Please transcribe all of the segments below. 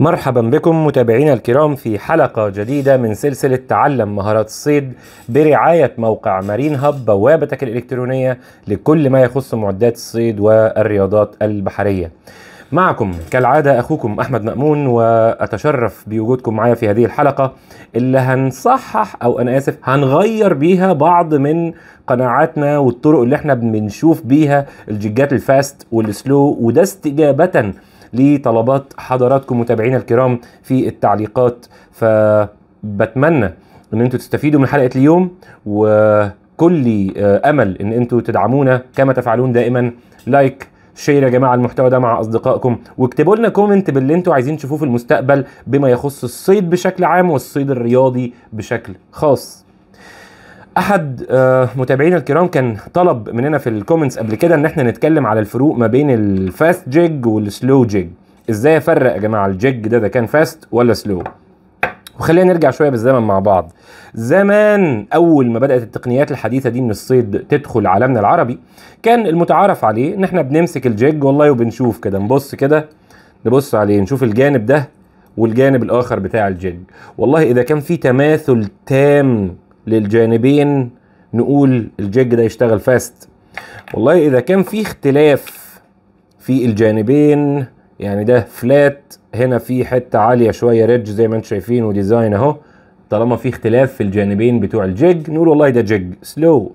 مرحبا بكم متابعينا الكرام في حلقة جديدة من سلسلة تعلم مهارات الصيد برعاية موقع مارين هاب بوابتك الإلكترونية لكل ما يخص معدات الصيد والرياضات البحرية معكم كالعادة أخوكم أحمد مأمون وأتشرف بوجودكم معايا في هذه الحلقة اللي هنصحح أو أنا آسف هنغير بيها بعض من قناعاتنا والطرق اللي احنا بنشوف بيها الجيجات الفاست والسلو وده استجابة لطلبات حضراتكم متابعينا الكرام في التعليقات فبتمنى ان انتم تستفيدوا من حلقه اليوم وكل آه، امل ان انتم تدعمونا كما تفعلون دائما لايك شير يا جماعه المحتوى ده مع اصدقائكم واكتبوا لنا كومنت باللي انتوا عايزين تشوفوه في المستقبل بما يخص الصيد بشكل عام والصيد الرياضي بشكل خاص احد آه، متابعينا الكرام كان طلب مننا في الكومنتس قبل كده ان احنا نتكلم على الفروق ما بين الفاست جيج والسلو جيج ازاي افرق يا جماعه الجيج ده ده كان فاست ولا سلو وخلينا نرجع شويه بالزمن مع بعض زمان اول ما بدات التقنيات الحديثه دي من الصيد تدخل عالمنا العربي كان المتعارف عليه ان احنا بنمسك الجيج والله وبنشوف كده نبص كده نبص عليه نشوف الجانب ده والجانب الاخر بتاع الجيج والله اذا كان في تماثل تام للجانبين نقول الجيج ده يشتغل فاست والله اذا كان في اختلاف في الجانبين يعني ده فلات هنا في حته عاليه شويه ريدج زي ما انتم شايفين وديزاين اهو طالما في اختلاف في الجانبين بتوع الجيج نقول والله ده جيج سلو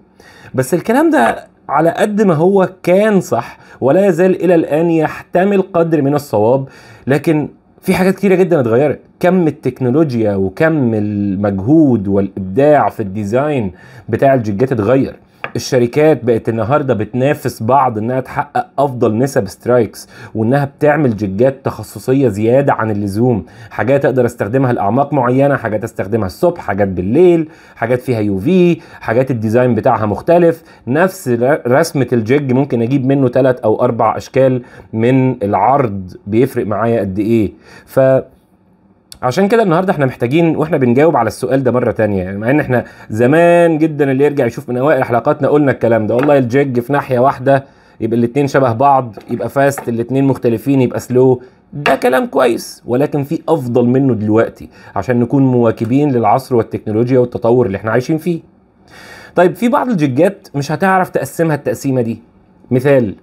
بس الكلام ده على قد ما هو كان صح ولا يزال الى الان يحتمل قدر من الصواب لكن في حاجات كتيره جدا اتغيرت كم التكنولوجيا وكم المجهود والابداع في الديزاين بتاع الجيجات اتغير الشركات بقت النهارده بتنافس بعض انها تحقق افضل نسب سترايكس وانها بتعمل جيجات تخصصيه زياده عن اللزوم حاجات اقدر استخدمها لاعماق معينه حاجات استخدمها الصبح حاجات بالليل حاجات فيها يو في حاجات الديزاين بتاعها مختلف نفس رسمه الجيج ممكن اجيب منه ثلاث او اربع اشكال من العرض بيفرق معايا قد ايه ف عشان كده النهارده احنا محتاجين واحنا بنجاوب على السؤال ده مره تانية يعني مع ان احنا زمان جدا اللي يرجع يشوف من اوائل حلقاتنا قلنا الكلام ده والله الجيج في ناحيه واحده يبقى الاثنين شبه بعض يبقى فاست الاثنين مختلفين يبقى سلو ده كلام كويس ولكن في افضل منه دلوقتي عشان نكون مواكبين للعصر والتكنولوجيا والتطور اللي احنا عايشين فيه طيب في بعض الجيجات مش هتعرف تقسمها التقسيمه دي مثال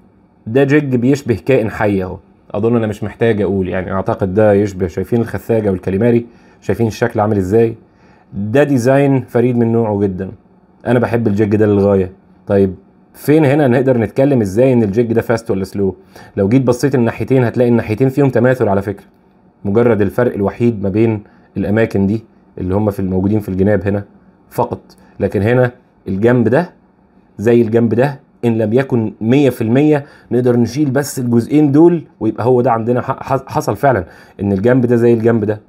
ده جيج بيشبه كائن حي اهو اظن انا مش محتاج اقول يعني اعتقد ده يشبه شايفين الخثاجه والكاليماري شايفين الشكل عامل ازاي ده ديزاين فريد من نوعه جدا انا بحب الجيج ده للغايه طيب فين هنا نقدر نتكلم ازاي ان الجيج ده فاست ولا سلو لو جيت بصيت الناحيتين هتلاقي الناحيتين فيهم تماثل على فكره مجرد الفرق الوحيد ما بين الاماكن دي اللي هم في الموجودين في الجناب هنا فقط لكن هنا الجنب ده زي الجنب ده ان لم يكن 100% نقدر نشيل بس الجزئين دول ويبقى هو ده عندنا حصل فعلا ان الجنب ده زي الجنب ده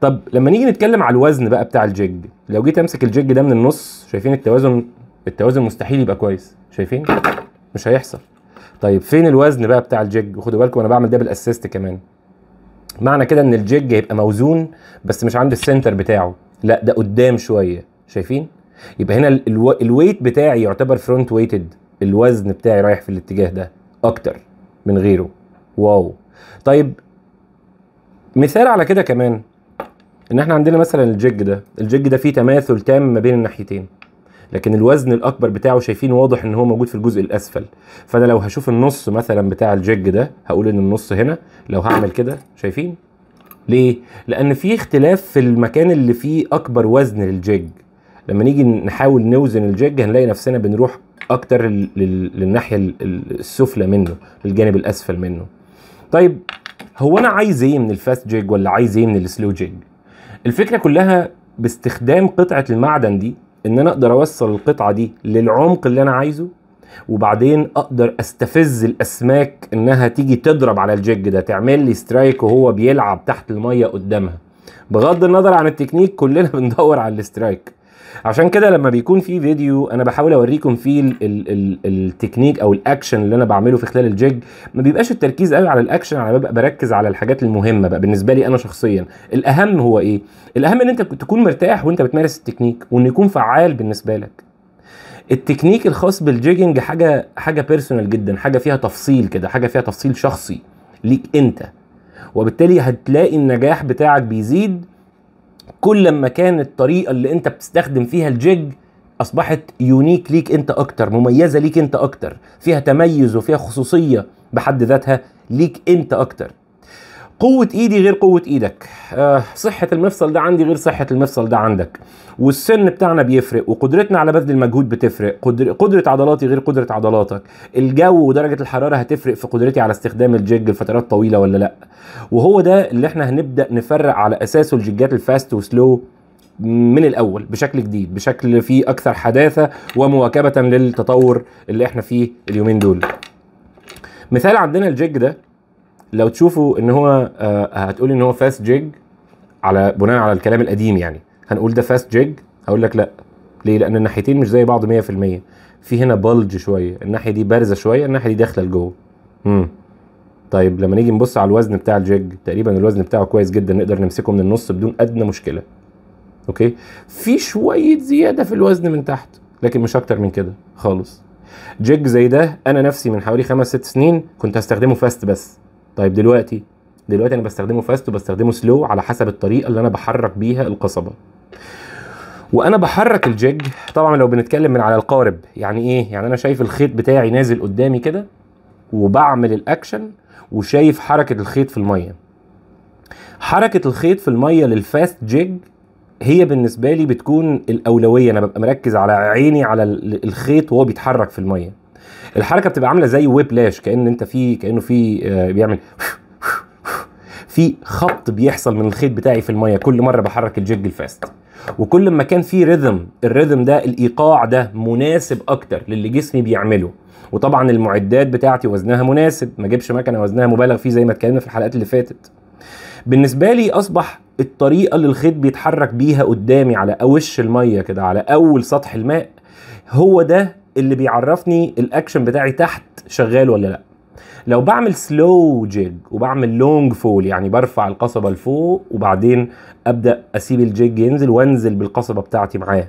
طب لما نيجي نتكلم على الوزن بقى بتاع الجيج لو جيت امسك الجيج ده من النص شايفين التوازن التوازن مستحيل يبقى كويس شايفين مش هيحصل طيب فين الوزن بقى بتاع الجيج خدوا بالكم انا بعمل ده بالاسيست كمان معنى كده ان الجيج هيبقى موزون بس مش عند السنتر بتاعه لا ده قدام شويه شايفين يبقى هنا الويت بتاعي يعتبر فرونت ويتد الوزن بتاعي رايح في الاتجاه ده اكتر من غيره واو طيب مثال على كده كمان ان احنا عندنا مثلا الجيج ده الجيج ده فيه تماثل تام ما بين الناحيتين لكن الوزن الاكبر بتاعه شايفين واضح ان هو موجود في الجزء الاسفل فانا لو هشوف النص مثلا بتاع الجيج ده هقول ان النص هنا لو هعمل كده شايفين ليه لان في اختلاف في المكان اللي فيه اكبر وزن للجيج لما نيجي نحاول نوزن الجيج هنلاقي نفسنا بنروح اكتر للناحيه السفلى منه للجانب الاسفل منه طيب هو انا عايز ايه من الفاست جيج ولا عايز ايه من السلو جيج الفكره كلها باستخدام قطعه المعدن دي ان انا اقدر اوصل القطعه دي للعمق اللي انا عايزه وبعدين اقدر استفز الاسماك انها تيجي تضرب على الجيج ده تعمل لي سترايك وهو بيلعب تحت الميه قدامها بغض النظر عن التكنيك كلنا بندور على الاسترايك عشان كده لما بيكون في فيديو انا بحاول اوريكم فيه الـ الـ الـ التكنيك او الاكشن اللي انا بعمله في خلال الجيج ما بيبقاش التركيز قوي على الاكشن انا ببقى بركز على الحاجات المهمه بقى بالنسبه لي انا شخصيا الاهم هو ايه الاهم ان انت تكون مرتاح وانت بتمارس التكنيك وان يكون فعال بالنسبه لك التكنيك الخاص بالجيجنج حاجه حاجه بيرسونال جدا حاجه فيها تفصيل كده حاجه فيها تفصيل شخصي ليك انت وبالتالي هتلاقي النجاح بتاعك بيزيد كل ما كان الطريقه اللي انت بتستخدم فيها الجيج اصبحت يونيك ليك انت اكتر مميزه ليك انت اكتر فيها تميز وفيها خصوصيه بحد ذاتها ليك انت اكتر قوة ايدي غير قوة ايدك آه صحة المفصل ده عندي غير صحة المفصل ده عندك والسن بتاعنا بيفرق وقدرتنا على بذل المجهود بتفرق قدر... قدرة عضلاتي غير قدرة عضلاتك الجو ودرجة الحرارة هتفرق في قدرتي على استخدام الجيج لفترات طويلة ولا لا وهو ده اللي احنا هنبدأ نفرق على اساسه الجيجات الفاست وسلو من الاول بشكل جديد بشكل فيه اكثر حداثه ومواكبه للتطور اللي احنا فيه اليومين دول مثال عندنا الجيج ده لو تشوفوا ان هو آه، هتقول ان هو فاست جيج على بناء على الكلام القديم يعني هنقول ده فاست جيج هقول لك لا ليه لان الناحيتين مش زي بعض 100% في هنا بلج شويه الناحيه دي بارزه شويه الناحيه دي داخله لجوه امم طيب لما نيجي نبص على الوزن بتاع الجيج تقريبا الوزن بتاعه كويس جدا نقدر نمسكه من النص بدون ادنى مشكله اوكي في شويه زياده في الوزن من تحت لكن مش اكتر من كده خالص جيج زي ده انا نفسي من حوالي خمس ست سنين كنت هستخدمه فاست بس طيب دلوقتي دلوقتي انا بستخدمه فاست وبستخدمه سلو على حسب الطريقه اللي انا بحرك بيها القصبه وانا بحرك الجيج طبعا لو بنتكلم من على القارب يعني ايه يعني انا شايف الخيط بتاعي نازل قدامي كده وبعمل الاكشن وشايف حركه الخيط في الميه حركه الخيط في الميه للفاست جيج هي بالنسبه لي بتكون الاولويه انا ببقى مركز على عيني على الخيط وهو بيتحرك في الميه الحركه بتبقى عامله زي ويبلاش كان انت في كانه في آه، بيعمل في خط بيحصل من الخيط بتاعي في الميه كل مره بحرك الجيج الفاست وكل ما كان في ريذم الريذم ده الايقاع ده مناسب اكتر للي جسمي بيعمله وطبعا المعدات بتاعتي وزنها مناسب ما اجيبش مكنه وزنها مبالغ فيه زي ما اتكلمنا في الحلقات اللي فاتت بالنسبه لي اصبح الطريقه اللي الخيط بيتحرك بيها قدامي على وش الميه كده على اول سطح الماء هو ده اللي بيعرفني الاكشن بتاعي تحت شغال ولا لا لو بعمل سلو جيج وبعمل لونج فول يعني برفع القصبه لفوق وبعدين ابدا اسيب الجيج ينزل وانزل بالقصبه بتاعتي معاه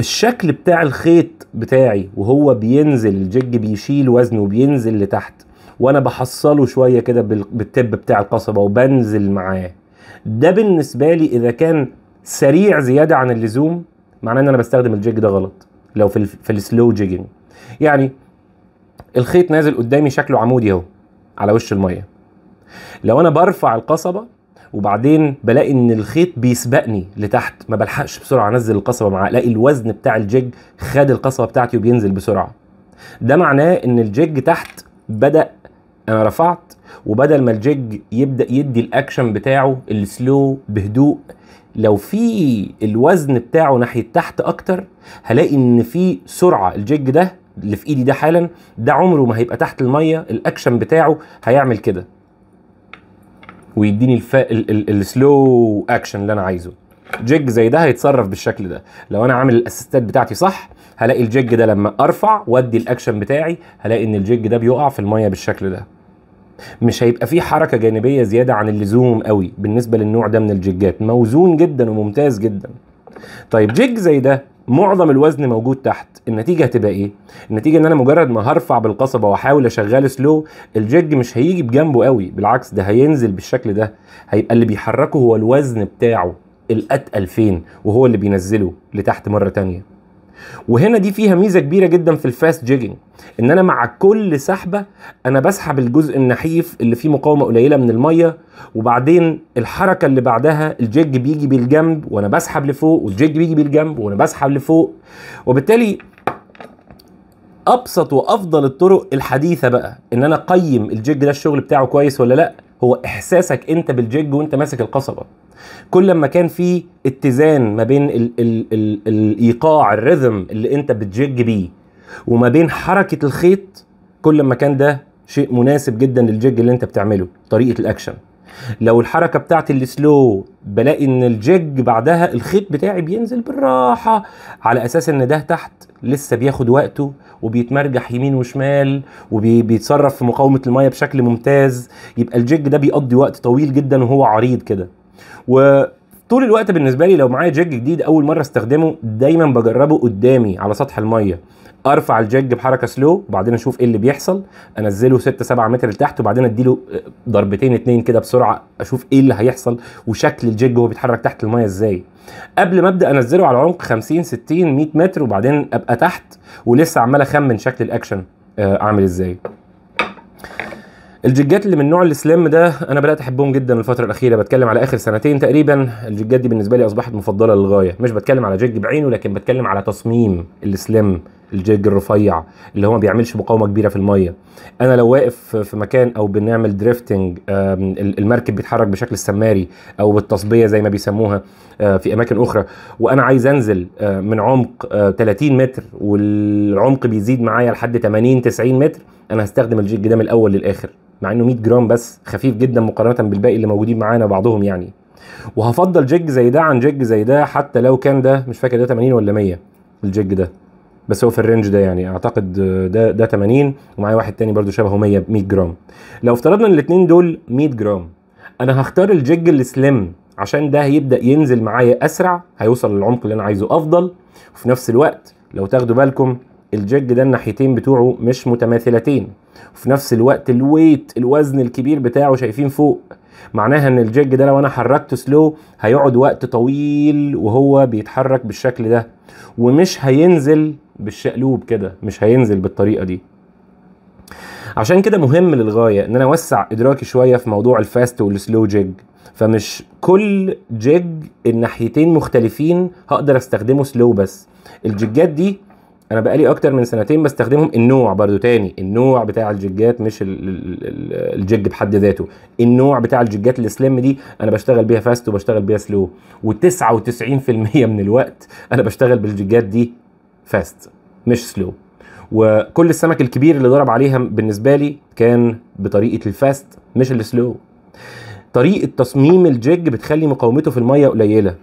الشكل بتاع الخيط بتاعي وهو بينزل الجيج بيشيل وزنه وبينزل لتحت وانا بحصله شويه كده بالتب بتاع القصبه وبنزل معاه ده بالنسبه لي اذا كان سريع زياده عن اللزوم معناه ان انا بستخدم الجيج ده غلط لو في, في السلو جيجنج يعني الخيط نازل قدامي شكله عمودي اهو على وش الميه لو انا برفع القصبه وبعدين بلاقي ان الخيط بيسبقني لتحت ما بلحقش بسرعه انزل القصبه معاه الاقي الوزن بتاع الجيج خد القصبه بتاعتي وبينزل بسرعه ده معناه ان الجيج تحت بدا انا رفعت وبدل ما الجيج يبدا يدي الاكشن بتاعه السلو بهدوء لو في الوزن بتاعه ناحيه تحت اكتر هلاقي ان في سرعه الجيج ده اللي في ايدي ده حالا ده عمره ما هيبقى تحت الميه الاكشن بتاعه هيعمل كده ويديني الفا ال... ال... السلو اكشن اللي انا عايزه جيج زي ده هيتصرف بالشكل ده لو انا عامل الاسيستات بتاعتي صح هلاقي الجيج ده لما ارفع وادي الاكشن بتاعي هلاقي ان الجيج ده بيقع في الميه بالشكل ده مش هيبقى فيه حركه جانبيه زياده عن اللزوم قوي بالنسبه للنوع ده من الجيجات موزون جدا وممتاز جدا طيب جيج زي ده معظم الوزن موجود تحت النتيجه هتبقى ايه النتيجه ان انا مجرد ما هرفع بالقصبه واحاول اشغل سلو الجيج مش هيجي بجنبه قوي بالعكس ده هينزل بالشكل ده هيبقى اللي بيحركه هو الوزن بتاعه الاتقل فين وهو اللي بينزله لتحت مره تانية وهنا دي فيها ميزه كبيره جدا في الفاست جيجنج ان انا مع كل سحبه انا بسحب الجزء النحيف اللي فيه مقاومه قليله من الميه وبعدين الحركه اللي بعدها الجيج بيجي بالجنب وانا بسحب لفوق والجيج بيجي بالجنب وانا بسحب لفوق وبالتالي ابسط وافضل الطرق الحديثه بقى ان انا اقيم الجيج ده الشغل بتاعه كويس ولا لا هو احساسك انت بالجيج وانت ماسك القصبه كل ما كان في اتزان ما بين الايقاع الريذم اللي انت بتجيج بيه وما بين حركه الخيط كل ما كان ده شيء مناسب جدا للجيج اللي انت بتعمله طريقه الاكشن لو الحركه بتاعتي السلو بلاقي ان الجيج بعدها الخيط بتاعي بينزل بالراحه على اساس ان ده تحت لسه بياخد وقته وبيتمرجح يمين وشمال وبيتصرف في مقاومه الميه بشكل ممتاز يبقى الجيج ده بيقضي وقت طويل جدا وهو عريض كده و طول الوقت بالنسبه لي لو معايا جيج جديد اول مره استخدمه دايما بجربه قدامي على سطح الميه ارفع الجيج بحركه سلو وبعدين اشوف ايه اللي بيحصل انزله 6 7 متر لتحت وبعدين اديله آه، ضربتين اتنين كده بسرعه اشوف ايه اللي هيحصل وشكل الجيج وهو بيتحرك تحت الميه ازاي قبل ما ابدا انزله على عمق 50 60 100 متر وبعدين ابقى تحت ولسه عمال اخمن شكل الاكشن آه، اعمل ازاي الجيجات اللي من نوع السليم ده انا بدات احبهم جدا الفتره الاخيره بتكلم على اخر سنتين تقريبا الجيجات دي بالنسبه لي اصبحت مفضله للغايه مش بتكلم على جيج بعينه لكن بتكلم على تصميم السليم الجيج الرفيع اللي هو ما بيعملش مقاومه كبيره في الميه انا لو واقف في مكان او بنعمل دريفتنج المركب بيتحرك بشكل السماري او بالتصبيه زي ما بيسموها آه، في اماكن اخرى وانا عايز انزل آه، من عمق 30 آه، متر والعمق بيزيد معايا لحد 80 90 متر انا هستخدم الجيك ده من الاول للاخر مع انه 100 جرام بس خفيف جدا مقارنه بالباقي اللي موجودين معانا بعضهم يعني وهفضل جيك زي ده عن جيك زي ده حتى لو كان ده مش فاكر ده 80 ولا 100 الجيك ده بس هو في الرينج ده يعني اعتقد ده ده 80 ومعايا واحد تاني برضو شبهه 100 100 جرام لو افترضنا ان الاثنين دول 100 جرام انا هختار الجيج السليم عشان ده هيبدا ينزل معايا اسرع هيوصل للعمق اللي انا عايزه افضل وفي نفس الوقت لو تاخدوا بالكم الجيج ده الناحيتين بتوعه مش متماثلتين وفي نفس الوقت الويت الوزن الكبير بتاعه شايفين فوق معناها ان الجيج ده لو انا حركته سلو هيقعد وقت طويل وهو بيتحرك بالشكل ده ومش هينزل بالشقلوب كده مش هينزل بالطريقه دي عشان كده مهم للغايه ان انا اوسع ادراكي شويه في موضوع الفاست والسلو جيج فمش كل جيج الناحيتين مختلفين هقدر استخدمه سلو بس الجيجات دي انا بقالي اكتر من سنتين بستخدمهم النوع برضو تاني النوع بتاع الجيجات مش الجيج بحد ذاته النوع بتاع الجيجات السليم دي انا بشتغل بيها فاست وبشتغل بيها سلو و99% من الوقت انا بشتغل بالجيجات دي فاست مش سلو وكل السمك الكبير اللي ضرب عليها بالنسبه لي كان بطريقه الفاست مش السلو طريقه تصميم الجيج بتخلي مقاومته في الميه قليله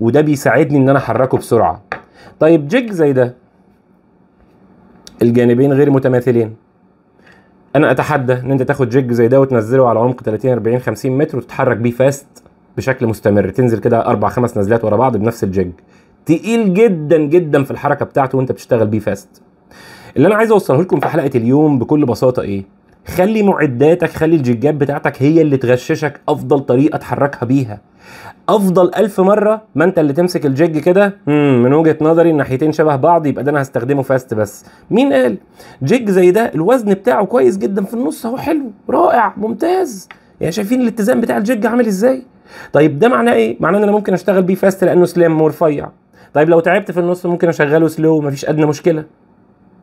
وده بيساعدني ان انا احركه بسرعه طيب جيج زي ده الجانبين غير متماثلين انا اتحدى ان انت تاخد جيج زي ده وتنزله على عمق 30 40 50 متر وتتحرك بيه فاست بشكل مستمر تنزل كده اربع خمس نزلات ورا بعض بنفس الجيج تقيل جدا جدا في الحركه بتاعته وانت بتشتغل بيه فاست اللي انا عايز اوصله لكم في حلقه اليوم بكل بساطه ايه خلي معداتك خلي الجيجات بتاعتك هي اللي تغششك افضل طريقه تحركها بيها افضل ألف مرة ما انت اللي تمسك الجيج كده من وجهة نظري الناحيتين شبه بعض يبقى ده انا هستخدمه فاست بس مين قال جيج زي ده الوزن بتاعه كويس جدا في النص اهو حلو رائع ممتاز يعني شايفين الاتزان بتاع الجيج عامل ازاي طيب ده معناه ايه معناه ان انا ممكن اشتغل بيه فاست لانه سلام ورفيع طيب لو تعبت في النص ممكن اشغله سلو مفيش ادنى مشكله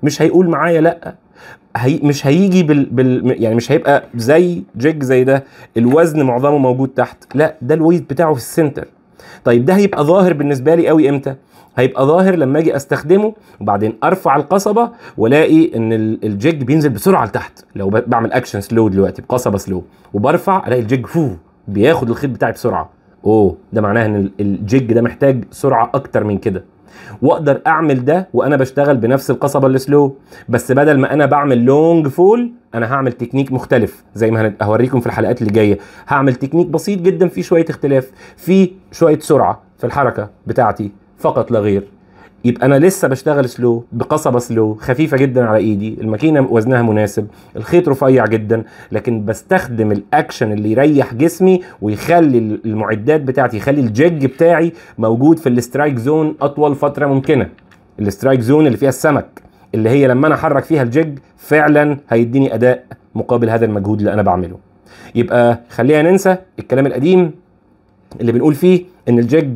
مش هيقول معايا لا هي مش هيجي بال, بال يعني مش هيبقى زي جيج زي ده الوزن معظمه موجود تحت لا ده الويت بتاعه في السنتر طيب ده هيبقى ظاهر بالنسبه لي قوي امتى هيبقى ظاهر لما اجي استخدمه وبعدين ارفع القصبه والاقي ان الجيج بينزل بسرعه لتحت لو بعمل اكشن سلو دلوقتي بقصبه سلو وبرفع الاقي الجيج فو بياخد الخيط بتاعي بسرعه اوه ده معناه ان الجيج ده محتاج سرعه اكتر من كده واقدر اعمل ده وانا بشتغل بنفس القصبه السلو بس بدل ما انا بعمل لونج فول انا هعمل تكنيك مختلف زي ما هوريكم في الحلقات اللي جايه هعمل تكنيك بسيط جدا فيه شويه اختلاف فيه شويه سرعه في الحركه بتاعتي فقط لا غير يبقى انا لسه بشتغل سلو بقصبه سلو خفيفه جدا على ايدي الماكينه وزنها مناسب الخيط رفيع جدا لكن بستخدم الاكشن اللي يريح جسمي ويخلي المعدات بتاعتي يخلي الجج بتاعي موجود في الاسترايك زون اطول فتره ممكنه الاسترايك زون اللي فيها السمك اللي هي لما انا احرك فيها الجج فعلا هيديني اداء مقابل هذا المجهود اللي انا بعمله يبقى خلينا ننسى الكلام القديم اللي بنقول فيه ان الجج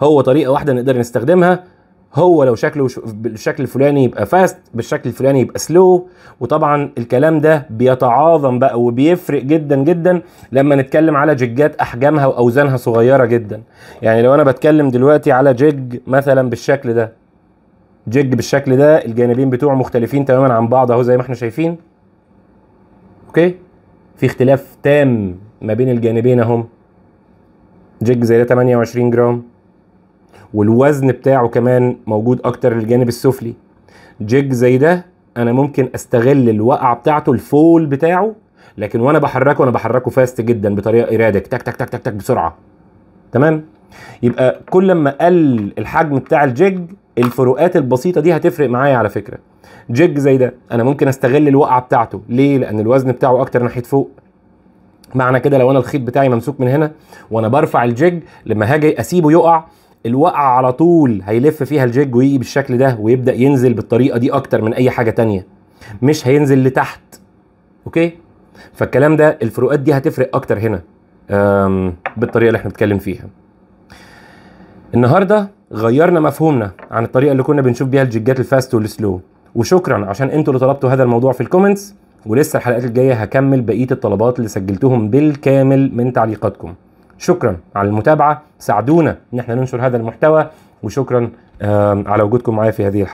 هو طريقه واحده نقدر نستخدمها هو لو شكله بالشكل الفلاني يبقى فاست بالشكل الفلاني يبقى سلو وطبعا الكلام ده بيتعاظم بقى وبيفرق جدا جدا لما نتكلم على جيجات احجامها واوزانها صغيره جدا يعني لو انا بتكلم دلوقتي على جيج مثلا بالشكل ده جيج بالشكل ده الجانبين بتوعه مختلفين تماما عن بعض اهو زي ما احنا شايفين اوكي في اختلاف تام ما بين الجانبين اهم جيج زي ده 28 جرام والوزن بتاعه كمان موجود اكتر للجانب السفلي جيج زي ده انا ممكن استغل الوقعه بتاعته الفول بتاعه لكن وانا بحركه انا بحركه فاست جدا بطريقه ارادك تك تك تك تك تك بسرعه تمام يبقى كل ما قل الحجم بتاع الجيج الفروقات البسيطه دي هتفرق معايا على فكره جيج زي ده انا ممكن استغل الوقعه بتاعته ليه لان الوزن بتاعه اكتر ناحيه فوق معنى كده لو انا الخيط بتاعي ممسوك من هنا وانا برفع الجيج لما هاجي اسيبه يقع الوقعه على طول هيلف فيها الجيج ويجي بالشكل ده ويبدا ينزل بالطريقه دي اكتر من اي حاجه تانية مش هينزل لتحت اوكي فالكلام ده الفروقات دي هتفرق اكتر هنا بالطريقه اللي احنا بنتكلم فيها النهارده غيرنا مفهومنا عن الطريقه اللي كنا بنشوف بيها الجيجات الفاست والسلو وشكرا عشان انتوا اللي طلبتوا هذا الموضوع في الكومنتس ولسه الحلقات الجايه هكمل بقيه الطلبات اللي سجلتهم بالكامل من تعليقاتكم شكرا على المتابعه ساعدونا ان احنا ننشر هذا المحتوى وشكرا على وجودكم معايا في هذه الحلقه